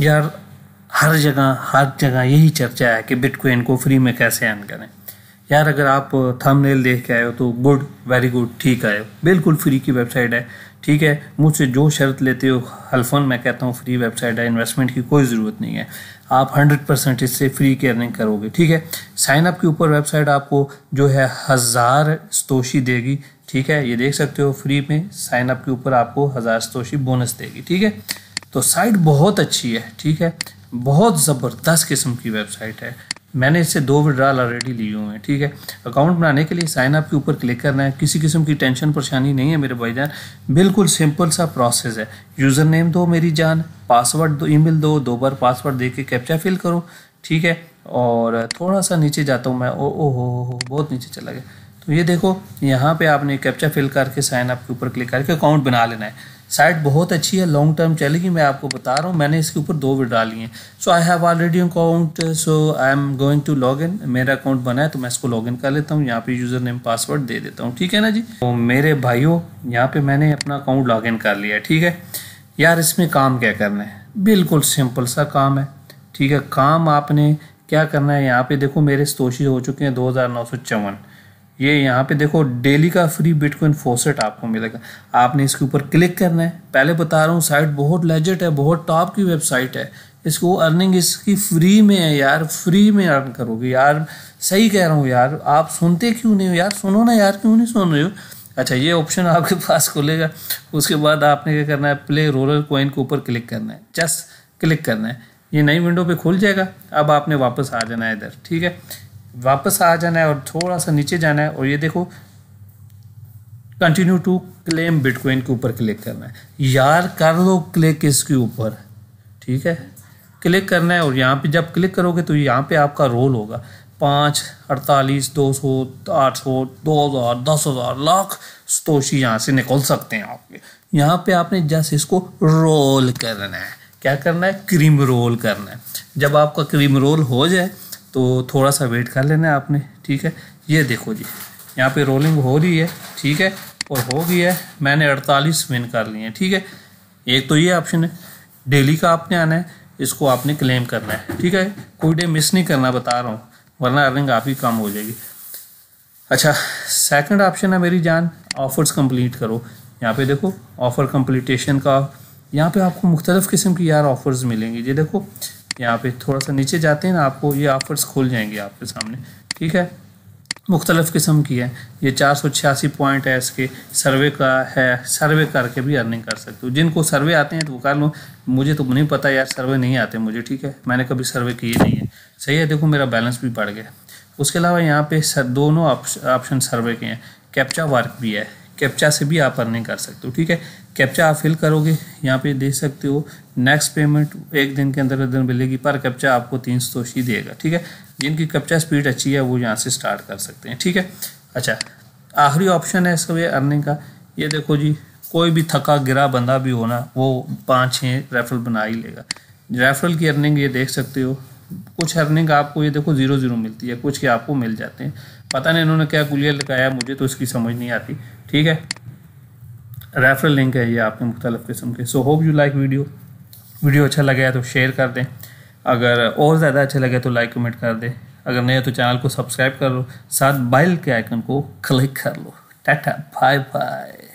यार हर जगह हर जगह यही चर्चा है कि बिटकॉइन को फ्री में कैसे अर्न करें यार अगर आप थंबनेल देख के आए हो तो गुड वेरी गुड ठीक आए हो बिल्कुल फ्री की वेबसाइट है ठीक है मुझसे जो शर्त लेते हो हल्फन मैं कहता हूँ फ्री वेबसाइट है इन्वेस्टमेंट की कोई ज़रूरत नहीं है आप हंड्रेड परसेंट इससे फ्री की अर्निंग करोगे ठीक है साइन अप के ऊपर वेबसाइट आपको जो है हज़ार स्तोशी देगी ठीक है ये देख सकते हो फ्री में साइन अप के ऊपर आपको हज़ार स्तोशी बोनस देगी ठीक है तो साइट बहुत अच्छी है ठीक है बहुत ज़बरदस्त किस्म की वेबसाइट है मैंने इससे दो विड्रॉल ऑलरेडी लिए हुए हैं ठीक है अकाउंट बनाने के लिए साइन अप के ऊपर क्लिक करना है किसी किस्म की टेंशन परेशानी नहीं है मेरे भाईजान बिल्कुल सिंपल सा प्रोसेस है यूज़र नेम दो मेरी जान पासवर्ड दो ईमेल दो दो बार पासवर्ड दे के कैप्चा फिल करो ठीक है और थोड़ा सा नीचे जाता हूँ मैं ओ ओ हो हो बहुत नीचे चला गया तो ये देखो यहाँ पर आपने कैप्चा फिल करके साइन अप के ऊपर क्लिक करके अकाउंट बना लेना है साइट बहुत अच्छी है लॉन्ग टर्म चलेगी मैं आपको बता रहा हूँ मैंने इसके ऊपर दो वीडियो डाली हैं so I have already account so I am going to log in मेरा अकाउंट बना है तो मैं इसको लॉग इन कर लेता हूँ यहाँ पे यूज़र नेम पासवर्ड दे देता हूँ ठीक है ना जी तो मेरे भाइयों यहाँ पे मैंने अपना अकाउंट लॉग इन कर लिया ठीक है यार इसमें काम क्या करना है बिल्कुल सिंपल सा काम है ठीक है काम आपने क्या करना है यहाँ पे देखो मेरे स्तोशी हो चुके हैं दो हज़ार नौ सौ चौवन ये यहाँ पे देखो डेली का फ्री बिटकॉइन फोसेट आपको मिलेगा आपने इसके ऊपर क्लिक करना है पहले बता रहा हूँ साइट बहुत लेजेट है बहुत टॉप की वेबसाइट है इसको अर्निंग इसकी फ्री में है यार फ्री में अर्न करोगे यार सही कह रहा हूँ यार आप सुनते क्यों नहीं हो यार सुनो ना यार क्यों नहीं सुन रहे हो अच्छा ये ऑप्शन आपके पास खुलेगा उसके बाद आपने क्या करना है प्ले रोलर कॉइन के ऊपर क्लिक करना है जस्ट क्लिक करना है ये नई विंडो पे खुल जाएगा अब आपने वापस आ जाना है इधर ठीक है वापस आ जाना है और थोड़ा सा नीचे जाना है और ये देखो कंटिन्यू टू क्लेम बिटकॉइन के ऊपर क्लिक करना है यार कर लो क्लिक इसके ऊपर ठीक है क्लिक करना है और यहाँ पे जब क्लिक करोगे तो यहाँ पे आपका रोल होगा पाँच अड़तालीस दो सौ आठ सौ दो हज़ार दस हज़ार लाख स्तोशी यहाँ से निकल सकते हैं आपके यहाँ पे आपने जैसे इसको रोल करना है क्या करना है क्रीम रोल करना है जब आपका क्रीम रोल हो जाए तो थोड़ा सा वेट कर लेना आपने ठीक है ये देखो जी यहाँ पे रोलिंग हो रही है ठीक है और हो गई है मैंने 48 विन कर लिए हैं ठीक है एक तो ये ऑप्शन है डेली का आपने आना है इसको आपने क्लेम करना है ठीक है कोई डे मिस नहीं करना बता रहा हूँ वरना अर्निंग आपकी कम हो जाएगी अच्छा सेकंड ऑप्शन है मेरी जान ऑफ़र्स कंप्लीट करो यहाँ पे देखो ऑफ़र कंप्लीटेशन का यहाँ पे आपको मुख्तलिफ़ किस्म की यार ऑफ़र्स मिलेंगी ये देखो यहाँ पे थोड़ा सा नीचे जाते हैं ना आपको ये ऑफर्स खुल जाएंगे आपके सामने ठीक है मुख्तलिफ़ किस्म की है ये चार सौ छियासी पॉइंट है इसके सर्वे का है सर्वे करके भी अर्निंग कर सकते हो जिनको सर्वे आते हैं तो वो कर लो मुझे तो नहीं पता यार सर्वे नहीं आते मुझे ठीक है मैंने कभी सर्वे किए नहीं है सही है देखो मेरा बैलेंस भी बढ़ गया उसके अलावा यहाँ पे दोनों ऑप्शन सर्वे के हैं कैप्चा वर्क भी है कैप्चा से भी आप अर्निंग कर सकते हो ठीक है कैप्चा आप फिल करोगे यहाँ पे देख सकते हो नेक्स्ट पेमेंट एक दिन के अंदर अंदर मिलेगी पर कैप्चा आपको तीन सौ ही देगा ठीक है जिनकी कैप्चा स्पीड अच्छी है वो यहाँ से स्टार्ट कर सकते हैं ठीक है अच्छा आखिरी ऑप्शन है इसका अर्निंग का ये देखो जी कोई भी थका गिरा बंदा भी होना वो पाँच छः रेफरल बना ही लेगा रेफरल की अर्निंग ये देख सकते हो कुछ हर्निंग आपको ये देखो जीरो जीरो मिलती है कुछ के आपको मिल जाते हैं पता नहीं इन्होंने क्या गुलिया लगाया मुझे तो इसकी समझ नहीं आती ठीक है रेफरल लिंक है ये आपके मुख्तलिफ़ किस्म के so hope you like video video अच्छा लगे तो शेयर कर दें अगर और ज़्यादा अच्छा लगे तो लाइक कमेंट कर दें अगर नहीं है तो चैनल को सब्सक्राइब कर लो साथ बाइल के आइकन को क्लिक कर लो टाटा बाय बाय